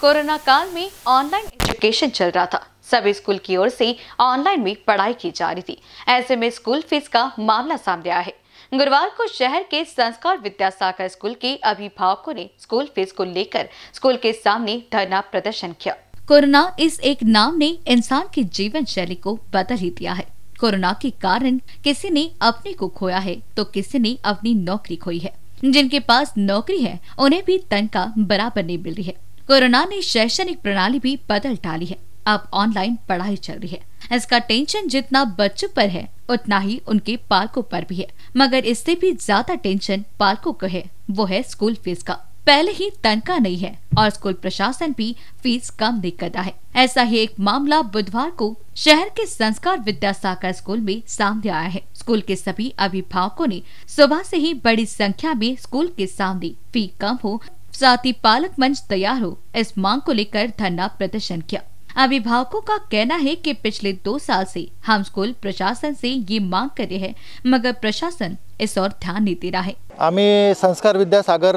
corona काल में online education चल रहा था सभी स्कूल की ओर से ऑनलाइन में पढ़ाई की जा रही थी ऐसे में स्कूल फीस का मामला सामने आया है गुरुवार को शहर के संस्कार विद्यासागर स्कूल के अभिभावकों ने स्कूल फीस को लेकर स्कूल के सामने धरना प्रदर्शन किया कोरोना इस एक नाम ने इंसान की जीवन शैली को बदल ही दिया है कोरोना के कारण किसी ने अपने को खोया है तो किसी ने अपनी नौकरी खोई है जिनके पास नौकरी है उन्हें भी तनखा बराबर नहीं मिल रही है कोरोना ने शैक्षणिक प्रणाली भी बदल डाली है अब ऑनलाइन पढ़ाई चल रही है इसका टेंशन जितना बच्चों पर है उतना ही उनके पालकों पर भी है मगर इससे भी ज्यादा टेंशन पालकों को है वो है स्कूल फीस का पहले ही तनखा नहीं है और स्कूल प्रशासन भी फीस कम नहीं करता है ऐसा ही एक मामला बुधवार को शहर के संस्कार विद्या सागर स्कूल में सामने आया है स्कूल के सभी अभिभावकों ने सुबह से ही बड़ी संख्या में स्कूल के सामने फी कम हो साथ ही पालक मंच तैयार हो इस मांग को लेकर धरना प्रदर्शन किया अभिभावकों का कहना है कि पिछले दो साल से हम स्कूल प्रशासन से ये मांग कर रहे हैं मगर प्रशासन इस और ध्यान नहीं दे रहा है आम्ही संस्कार विद्यासागर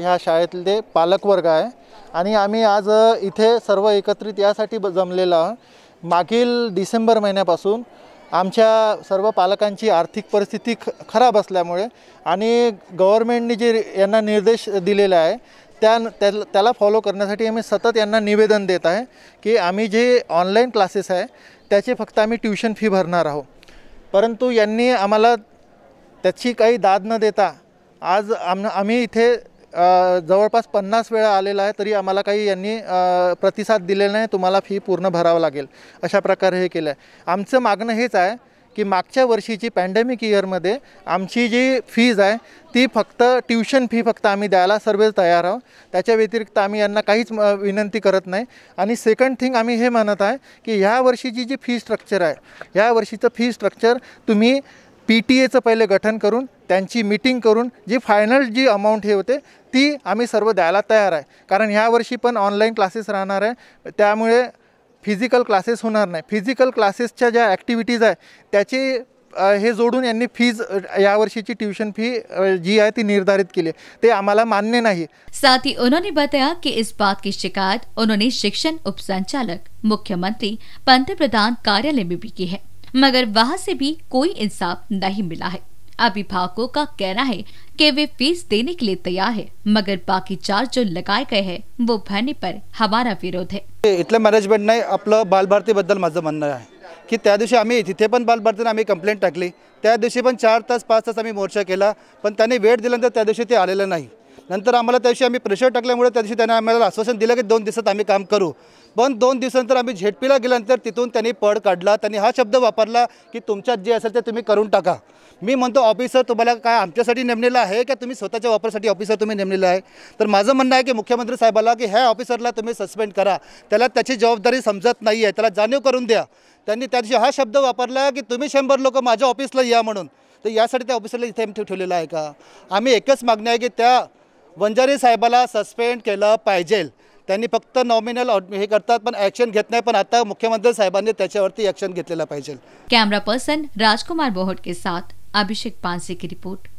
ह्या शाळेतले पालक वर्ग है आणि आज इधे सर्व एकत्रित यासाठी जमलेला मागील डिसेंबर महिन्यापासून आमच्या सर्व पालकांची आर्थिक परिस्थिती ख खराब असल्यामुळे आणि गव्हर्मेंटने जे यांना निर्देश दिलेले आहे त्या त्याला फॉलो करण्यासाठी आम्ही सतत यांना निवेदन देत आहे की आम्ही जे ऑनलाईन क्लासेस आहे त्याचे फक्त आम्ही ट्युशन फी भरणार आहोत परंतु यांनी आम्हाला त्याची काही दाद न देता आज आम आम्ही इथे जवळपास पन्नास वेळा आलेला आहे तरी आम्हाला काही यांनी प्रतिसाद दिलेला नाही तुम्हाला फी पूर्ण भरावं लागेल अशा प्रकारे हे केलं आहे आमचं मागणं हेच आहे की मागच्या वर्षीची पॅन्डेमिक इयरमध्ये आमची जी फीज आहे ती फक्त ट्युशन फी फक्त आम्ही द्यायला सर्वच तयार आहोत त्याच्या व्यतिरिक्त आम्ही यांना काहीच विनंती करत नाही आणि सेकंड थिंग आम्ही हे म्हणत आहे की ह्या वर्षीची जी फी स्ट्रक्चर आहे ह्या वर्षीचं फी स्ट्रक्चर तुम्ही पी टी एचं पहिले गठन करून त्यांची मीटिंग करून जी फायनल जी अमाऊंट हे होते ती आम्ही सर्व द्यायला तयार आहे कारण ह्यावर्षी पण ऑनलाईन क्लासेस राहणार आहे त्यामुळे फिजिकल क्लासेस होणार नाही फिजिकल क्लासेसच्या ज्या ॲक्टिव्हिटीज आहे त्याची हे जोडून यांनी फीज यावर्षी ट्यूशन फी जी है ती निर्धारित के लिए ते आमाला मान्य नहीं साथ ही उन्होंने बताया कि इस बात की शिकायत उन्होंने शिक्षण उपसंचालक मुख्यमंत्री पंतप्रधान कार्यालय में भी की है मगर वहां से भी कोई इंसाफ नहीं मिला है अभिभावकों का कहना है कि वे फीस देने के लिए तैयार है मगर बाकी चार्ज जो लगाए गए हैं वो भरने पर हमारा विरोध है इतने मॅनेजमेंटने आपलं बालभारतीबद्दल माझं म्हणणं आहे की त्या दिवशी आम्ही तिथे पण बालभारतीनं आम्ही कंप्लेंट टाकली त्या दिवशी तास पाच तास आम्ही मोर्चा केला पण त्यांनी वेळ दिल्यानंतर त्या दिवशी ते आलेलं नाही प्रेशर टाकल्यामुळे त्या दिवशी आश्वासन दिलं की दोन दिवसात आम्ही काम करू पण दोन दिवसानंतर आम्ही झेडपीला गेल्यानंतर तिथून त्यांनी पड काढला त्यांनी हा शब्द वापरला की तुमच्यात जे असेल ते तुम्ही करून टाका मी म्हणतो ऑफिसर तुम्हाला काय आमच्यासाठी नेमलेलं आहे का तुम्ही स्वतःच्या वापरासाठी ऑफिसर तुम्ही नेमलेलं आहे तर माझं म्हणणं आहे की मुख्यमंत्री साहेबाला की ह्या ऑफिसरला तुम्ही सस्पेंड करा त्याला त्याची जबाबदारी समजत नाही आहे त्याला जाणीव करून द्या त्यांनी त्याची हा शब्द वापरला की तुम्ही शंभर लोक माझ्या ऑफिसला या म्हणून तर यासाठी त्या ऑफिसरला इथे ठेवलेला आहे का आम्ही एकच मागणी आहे की त्या वंजारी साहेबाला सस्पेंड केलं पाहिजे त्यांनी फक्त नॉमिनल हे करतात पण ॲक्शन घेत नाही आता मुख्यमंत्री साहेबांनी त्याच्यावरती ॲक्शन घेतलेला पाहिजे पर्सन राजकुमार बोहट के साथ अभिषेक पांसे की रिपोर्ट